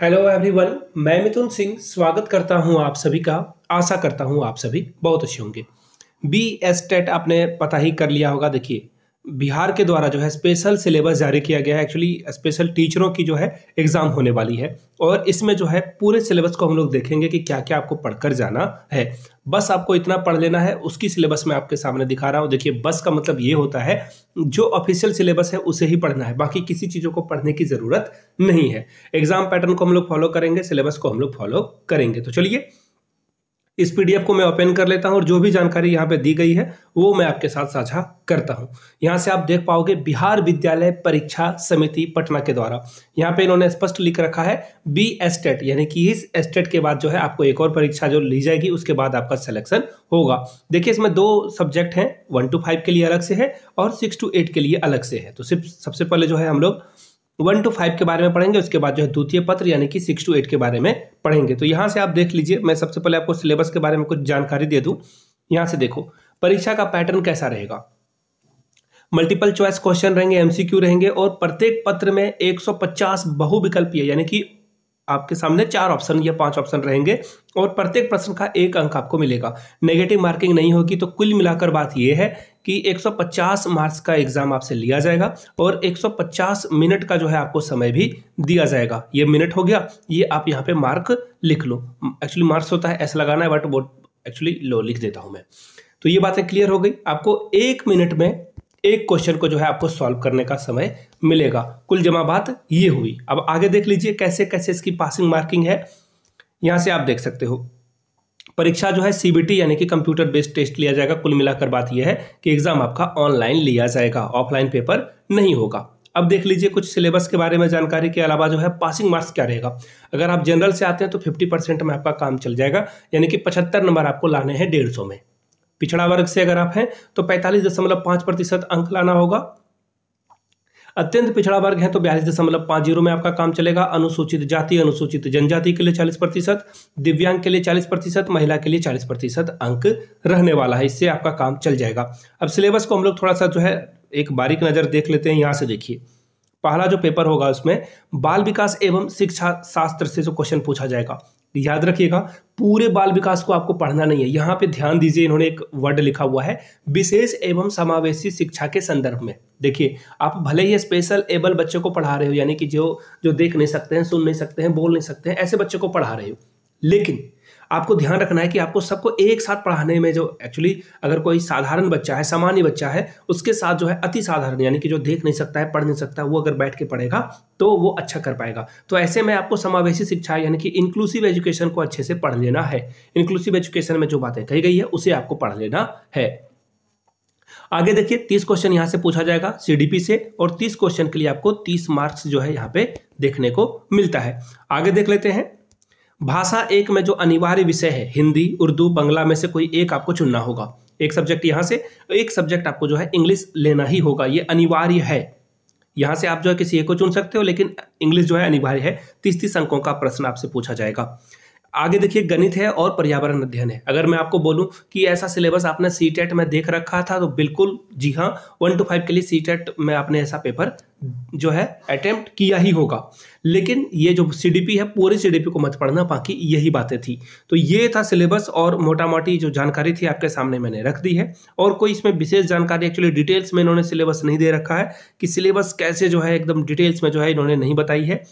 hello everyone मैं मिथुन सिंह स्वागत करता हूं आप सभी का आशा करता हूं आप सभी बहुत अच्छे होंगे बी एस टेट आपने पता ही कर लिया होगा देखिए बिहार के द्वारा जो है स्पेशल सिलेबस जारी किया गया है एक्चुअली स्पेशल टीचरों की जो है एग्ज़ाम होने वाली है और इसमें जो है पूरे सिलेबस को हम लोग देखेंगे कि क्या क्या आपको पढ़कर जाना है बस आपको इतना पढ़ लेना है उसकी सिलेबस मैं आपके सामने दिखा रहा हूँ देखिए बस का मतलब ये होता है जो ऑफिशियल सिलेबस है उसे ही पढ़ना है बाकी किसी चीज़ों को पढ़ने की ज़रूरत नहीं है एग्ज़ाम पैटर्न को हम लोग फॉलो करेंगे सिलेबस को हम लोग फॉलो करेंगे तो चलिए इस पीडीएफ को मैं ओपन कर लेता हूं और जो भी जानकारी यहां पे दी गई है वो मैं आपके साथ साझा करता हूं यहां से आप देख पाओगे बिहार विद्यालय परीक्षा समिति पटना के द्वारा यहां पे इन्होंने स्पष्ट लिख रखा है बी एस्टेट यानी कि इस एस्टेट के बाद जो है आपको एक और परीक्षा जो ली जाएगी उसके बाद आपका सिलेक्शन होगा देखिए इसमें दो सब्जेक्ट हैं वन टू फाइव के लिए अलग से है और सिक्स टू एट के लिए अलग से है तो सिर्फ सबसे पहले जो है हम लोग वन टू फाइव के बारे में पढ़ेंगे उसके बाद जो है द्वितीय पत्र यानी कि सिक्स टू एट के बारे में पढ़ेंगे तो यहाँ से आप देख लीजिए मैं सबसे पहले आपको सिलेबस के बारे में कुछ जानकारी दे दूँ यहाँ से देखो परीक्षा का पैटर्न कैसा रहेगा मल्टीपल चॉइस क्वेश्चन रहेंगे एमसीक्यू रहेंगे और प्रत्येक पत्र में 150 बहुविकल्पीय यानी कि आपके सामने चार ऑप्शन या पांच ऑप्शन रहेंगे और प्रत्येक प्रश्न का एक अंक आपको मिलेगा नेगेटिव मार्किंग नहीं होगी तो कुल मिलाकर बात यह है कि 150 मार्क्स का एग्ज़ाम आपसे लिया जाएगा और 150 मिनट का जो है आपको समय भी दिया जाएगा ये मिनट हो गया ये आप यहाँ पे मार्क लिख लो एक्चुअली मार्क्स होता है ऐसा लगाना है बट वो एक्चुअली लो लिख देता हूँ मैं तो ये बातें क्लियर हो गई आपको एक मिनट में एक क्वेश्चन को जो है आपको सॉल्व करने का समय मिलेगा कुल जमा बात ये हुई अब आगे देख लीजिए कैसे कैसे इसकी पासिंग मार्किंग है यहाँ से आप देख सकते हो परीक्षा जो है सीबीटी यानी कि कंप्यूटर बेस्ड टेस्ट लिया जाएगा कुल मिलाकर बात यह है कि एग्जाम आपका ऑनलाइन लिया जाएगा ऑफलाइन पेपर नहीं होगा अब देख लीजिए कुछ सिलेबस के बारे में जानकारी के अलावा जो है पासिंग मार्क्स क्या रहेगा अगर आप जनरल से आते हैं तो फिफ्टी परसेंट में आपका काम चल जाएगा यानी कि पचहत्तर नंबर आपको लाने हैं डेढ़ सौ में पिछड़ा वर्ग से अगर आप हैं तो पैंतालीस दशमलव पांच प्रतिशत अंक लाना होगा अत्यंत पिछड़ा वर्ग है तो बयालीस दशमलव पांच जीरो में आपका काम चलेगा अनुसूचित जाति अनुसूचित जनजाति के लिए चालीस प्रतिशत दिव्यांग के लिए चालीस प्रतिशत महिला के लिए चालीस प्रतिशत अंक रहने वाला है इससे आपका काम चल जाएगा अब सिलेबस को हम लोग थोड़ा सा जो है एक बारीक नज़र देख लेते हैं यहां से देखिए पहला जो पेपर होगा उसमें बाल विकास एवं शिक्षा शास्त्र से जो क्वेश्चन पूछा जाएगा याद रखिएगा पूरे बाल विकास को आपको पढ़ना नहीं है यहाँ पे ध्यान दीजिए इन्होंने एक वर्ड लिखा हुआ है विशेष एवं समावेशी शिक्षा के संदर्भ में देखिए आप भले ही स्पेशल एबल बच्चों को पढ़ा रहे हो यानी कि जो जो देख नहीं सकते हैं सुन नहीं सकते हैं बोल नहीं सकते हैं ऐसे बच्चों को पढ़ा रहे हो लेकिन आपको ध्यान रखना है कि आपको सबको एक साथ पढ़ाने में जो एक्चुअली अगर कोई साधारण बच्चा है सामान्य बच्चा है उसके साथ जो है अति साधारण यानी कि जो देख नहीं सकता है पढ़ नहीं सकता वो अगर बैठ के पढ़ेगा तो वो अच्छा कर पाएगा तो ऐसे में आपको समावेशी शिक्षा यानी कि इंक्लूसिव एजुकेशन को अच्छे से पढ़ लेना है इंक्लूसिव एजुकेशन में जो बातें कही गई है उसे आपको पढ़ लेना है आगे देखिए तीस क्वेश्चन यहाँ से पूछा जाएगा सीडीपी से और तीस क्वेश्चन के लिए आपको तीस मार्क्स जो है यहाँ पे देखने को मिलता है आगे देख लेते हैं भाषा एक में जो अनिवार्य विषय है हिंदी उर्दू बंगला में से कोई एक आपको चुनना होगा एक सब्जेक्ट यहाँ से एक सब्जेक्ट आपको जो है इंग्लिश लेना ही होगा ये अनिवार्य है यहाँ से आप जो है किसी एक को चुन सकते हो लेकिन इंग्लिश जो है अनिवार्य है तीस तीस अंकों का प्रश्न आपसे पूछा जाएगा आगे देखिए गणित है और पर्यावरण अध्ययन है अगर मैं आपको बोलूं कि ऐसा सिलेबस आपने सी टेट e में देख रखा था तो बिल्कुल जी हाँ वन टू फाइव के लिए सी टेट e में आपने ऐसा पेपर जो है अटेम्प्ट किया ही होगा लेकिन ये जो सीडीपी है पूरी सीडीपी को मत पढ़ना बाकी यही बातें थी तो ये था सिलेबस और मोटा मोटी जो जानकारी थी आपके सामने मैंने रख दी है और कोई इसमें विशेष जानकारी एक्चुअली डिटेल्स में इन्होंने सिलेबस नहीं दे रखा है कि सिलेबस कैसे जो है एकदम डिटेल्स में जो है इन्होंने नहीं बताई है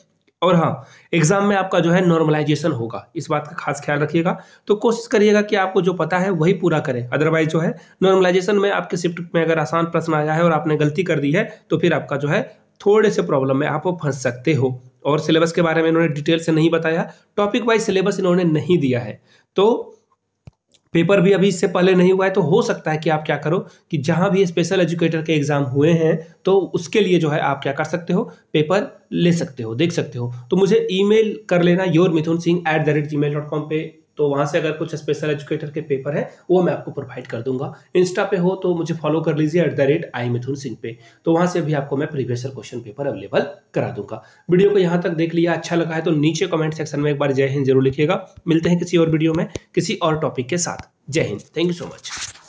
और हाँ एग्जाम में आपका जो है नॉर्मलाइजेशन होगा इस बात का खास ख्याल रखिएगा तो कोशिश करिएगा कि आपको जो पता है वही पूरा करें अदरवाइज जो है नॉर्मलाइजेशन में आपके शिफ्ट में अगर आसान प्रश्न आया है और आपने गलती कर दी है तो फिर आपका जो है थोड़े से प्रॉब्लम में आप फंस सकते हो और सिलेबस के बारे में इन्होंने डिटेल से नहीं बताया टॉपिक वाइज सिलेबस इन्होंने नहीं दिया है तो पेपर भी अभी इससे पहले नहीं हुआ है तो हो सकता है कि आप क्या करो कि जहाँ भी स्पेशल एजुकेटर के एग्ज़ाम हुए हैं तो उसके लिए जो है आप क्या कर सकते हो पेपर ले सकते हो देख सकते हो तो मुझे ईमेल कर लेना your Mithun Singh at the rate gmail dot com पर तो वहाँ से अगर कुछ स्पेशल एजुकेटर के पेपर है वो मैं आपको प्रोवाइड कर दूंगा इंस्टा पे हो तो मुझे फॉलो कर लीजिए at the rate I Mithun Singh पे तो वहाँ से भी आपको मैं प्रीवियस क्वेश्चन पेपर अवेलेबल करा दूंगा वीडियो को यहाँ तक देख लिया अच्छा लगा है तो नीचे कमेंट सेक्शन में एक बार जय हिंद जरूर लिखिएगा मिलते हैं किसी और वीडियो में किसी और टॉपिक के साथ Jai Hind thank you so much